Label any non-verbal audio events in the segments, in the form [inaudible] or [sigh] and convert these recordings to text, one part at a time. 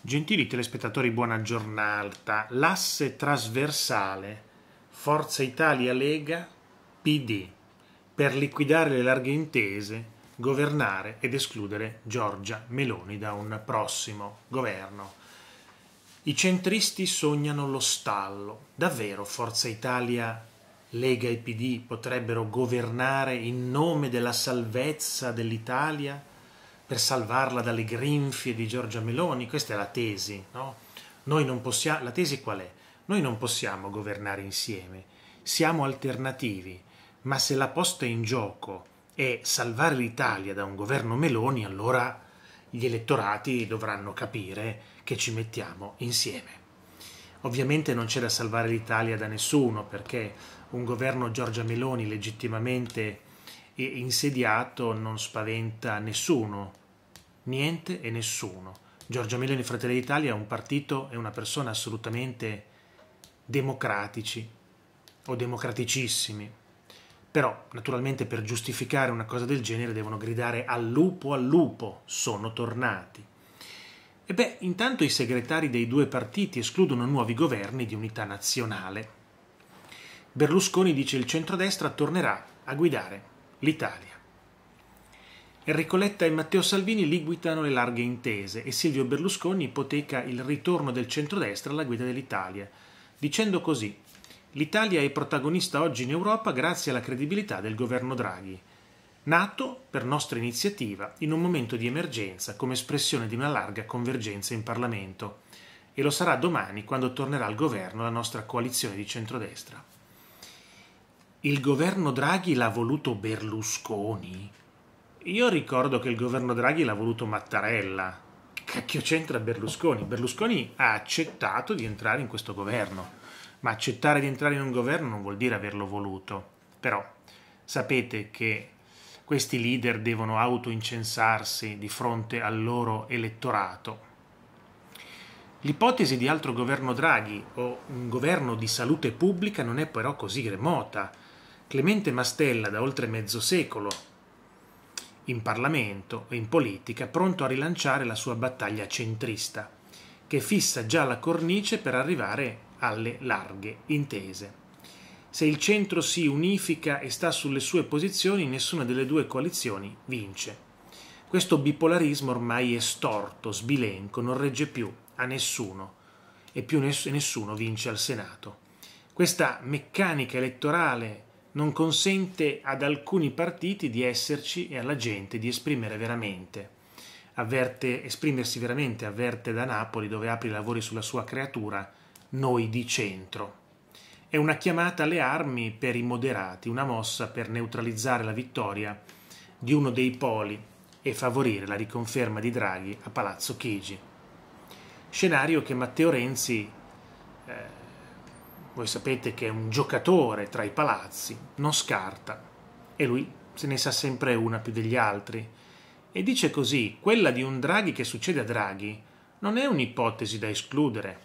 Gentili telespettatori, buona giornata. L'asse trasversale Forza Italia Lega PD per liquidare le larghe intese, governare ed escludere Giorgia Meloni da un prossimo governo. I centristi sognano lo stallo. Davvero Forza Italia Lega e PD potrebbero governare in nome della salvezza dell'Italia? per salvarla dalle grinfie di Giorgia Meloni, questa è la tesi, no? possiamo, la tesi qual è? Noi non possiamo governare insieme, siamo alternativi, ma se la posta in gioco è salvare l'Italia da un governo Meloni, allora gli elettorati dovranno capire che ci mettiamo insieme. Ovviamente non c'è da salvare l'Italia da nessuno perché un governo Giorgia Meloni legittimamente insediato non spaventa nessuno, niente e nessuno. Giorgio Meloni Fratelli d'Italia è un partito e una persona assolutamente democratici o democraticissimi. Però, naturalmente, per giustificare una cosa del genere devono gridare al lupo, al lupo, sono tornati. E beh, intanto i segretari dei due partiti escludono nuovi governi di unità nazionale. Berlusconi dice il centrodestra tornerà a guidare l'Italia. Enrico Letta e Matteo Salvini liquidano le larghe intese e Silvio Berlusconi ipoteca il ritorno del centrodestra alla guida dell'Italia, dicendo così L'Italia è protagonista oggi in Europa grazie alla credibilità del governo Draghi, nato per nostra iniziativa in un momento di emergenza come espressione di una larga convergenza in Parlamento e lo sarà domani quando tornerà al governo la nostra coalizione di centrodestra. Il governo Draghi l'ha voluto Berlusconi? Io ricordo che il governo Draghi l'ha voluto Mattarella. Cacchio c'entra Berlusconi? Berlusconi ha accettato di entrare in questo governo, ma accettare di entrare in un governo non vuol dire averlo voluto. Però sapete che questi leader devono autoincensarsi di fronte al loro elettorato. L'ipotesi di altro governo Draghi o un governo di salute pubblica non è però così remota. Clemente Mastella, da oltre mezzo secolo, in Parlamento e in politica, pronto a rilanciare la sua battaglia centrista, che fissa già la cornice per arrivare alle larghe intese. Se il centro si unifica e sta sulle sue posizioni, nessuna delle due coalizioni vince. Questo bipolarismo ormai è storto, sbilenco, non regge più a nessuno e più ness- nessuno vince al Senato. Questa meccanica elettorale non consente ad alcuni partiti di esserci e alla gente di esprimere veramente. Avverte, esprimersi veramente, avverte da Napoli dove apre i lavori sulla sua creatura, noi di centro. È una chiamata alle armi per i moderati, una mossa per neutralizzare la vittoria di uno dei poli e favorire la riconferma di Draghi a Palazzo Chigi. Scenario che Matteo Renzi eh, voi sapete che un giocatore tra i palazzi non scarta e lui se ne sa sempre una più degli altri. E dice così, quella di un Draghi che succede a Draghi non è un'ipotesi da escludere,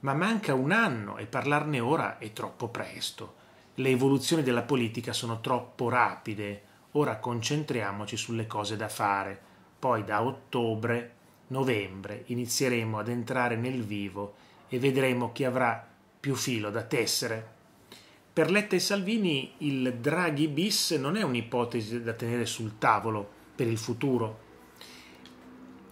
ma manca un anno e parlarne ora è troppo presto. Le evoluzioni della politica sono troppo rapide, ora concentriamoci sulle cose da fare. Poi da ottobre, novembre inizieremo ad entrare nel vivo e vedremo chi avrà più filo da tessere. Per Letta e Salvini il Draghi bis non è un'ipotesi da tenere sul tavolo per il futuro.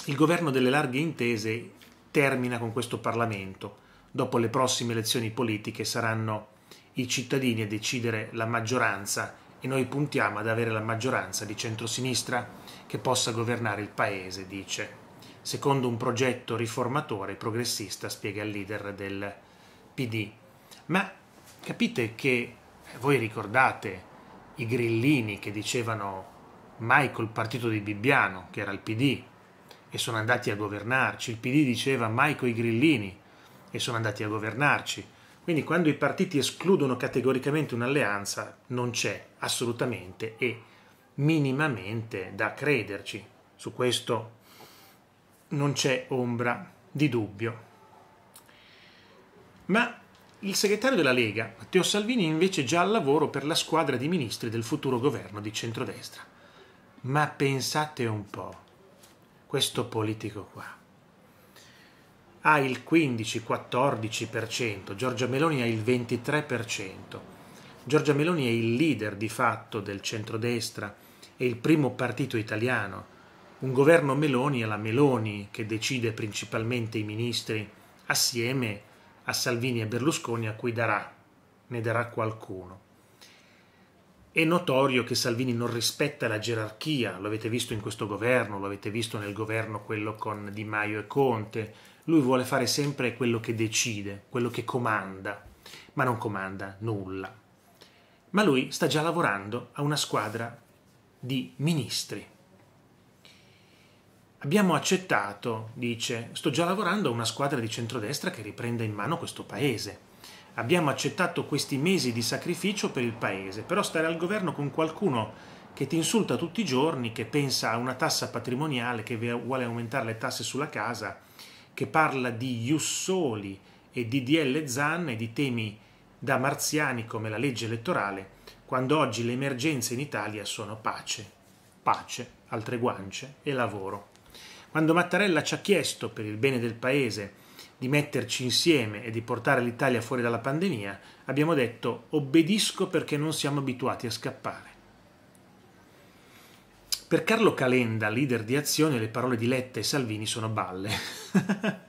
Il governo delle larghe intese termina con questo Parlamento. Dopo le prossime elezioni politiche saranno i cittadini a decidere la maggioranza e noi puntiamo ad avere la maggioranza di centrosinistra che possa governare il paese, dice. Secondo un progetto riformatore progressista, spiega il leader del PD. Ma capite che voi ricordate i grillini che dicevano mai col partito di Bibbiano, che era il PD, e sono andati a governarci. Il PD diceva mai coi grillini e sono andati a governarci. Quindi quando i partiti escludono categoricamente un'alleanza non c'è assolutamente e minimamente da crederci. Su questo non c'è ombra di dubbio ma il segretario della Lega, Matteo Salvini, invece già al lavoro per la squadra di ministri del futuro governo di centrodestra. Ma pensate un po', questo politico qua ha il 15-14%, Giorgia Meloni ha il 23%. Giorgia Meloni è il leader di fatto del centrodestra, è il primo partito italiano. Un governo Meloni è la Meloni che decide principalmente i ministri assieme a a Salvini e Berlusconi a cui darà, ne darà qualcuno. È notorio che Salvini non rispetta la gerarchia, lo avete visto in questo governo, lo avete visto nel governo quello con Di Maio e Conte, lui vuole fare sempre quello che decide, quello che comanda, ma non comanda nulla. Ma lui sta già lavorando a una squadra di ministri. Abbiamo accettato, dice, sto già lavorando a una squadra di centrodestra che riprenda in mano questo paese. Abbiamo accettato questi mesi di sacrificio per il paese, però stare al governo con qualcuno che ti insulta tutti i giorni, che pensa a una tassa patrimoniale, che vuole aumentare le tasse sulla casa, che parla di Jussoli e di DL Zan e di temi da marziani come la legge elettorale, quando oggi le emergenze in Italia sono pace, pace, altre guance e lavoro. Quando Mattarella ci ha chiesto, per il bene del Paese, di metterci insieme e di portare l'Italia fuori dalla pandemia, abbiamo detto obbedisco perché non siamo abituati a scappare. Per Carlo Calenda, leader di azione, le parole di Letta e Salvini sono balle. [laughs]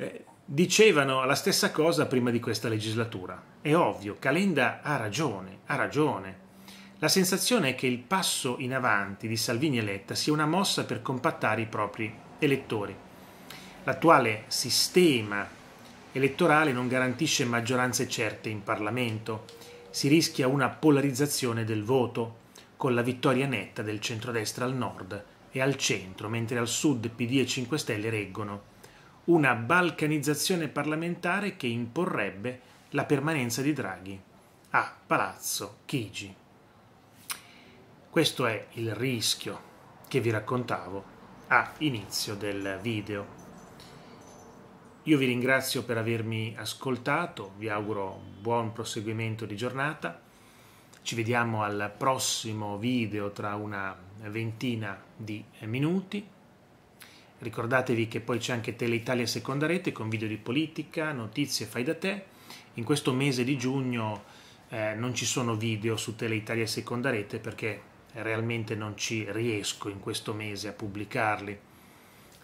Eh, dicevano la stessa cosa prima di questa legislatura. È ovvio, Calenda ha ragione, ha ragione. La sensazione è che il passo in avanti di Salvini e Letta sia una mossa per compattare i propri elettori. L'attuale sistema elettorale non garantisce maggioranze certe in Parlamento, si rischia una polarizzazione del voto, con la vittoria netta del centrodestra al nord e al centro, mentre al sud PD e 5 Stelle reggono una balcanizzazione parlamentare che imporrebbe la permanenza di Draghi a Palazzo Chigi. Questo è il rischio che vi raccontavo a inizio del video. Io vi ringrazio per avermi ascoltato, vi auguro buon proseguimento di giornata. Ci vediamo al prossimo video tra una ventina di minuti. Ricordatevi che poi c'è anche Teleitalia Seconda Rete con video di politica, notizie, fai da te. In questo mese di giugno eh, non ci sono video su Teleitalia Seconda Rete perché realmente non ci riesco in questo mese a pubblicarli.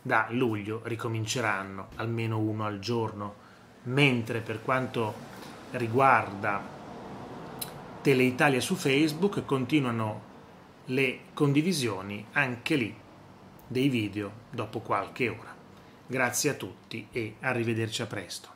Da luglio ricominceranno almeno uno al giorno, mentre per quanto riguarda Tele Italia su Facebook continuano le condivisioni anche lì dei video dopo qualche ora. Grazie a tutti e arrivederci a presto.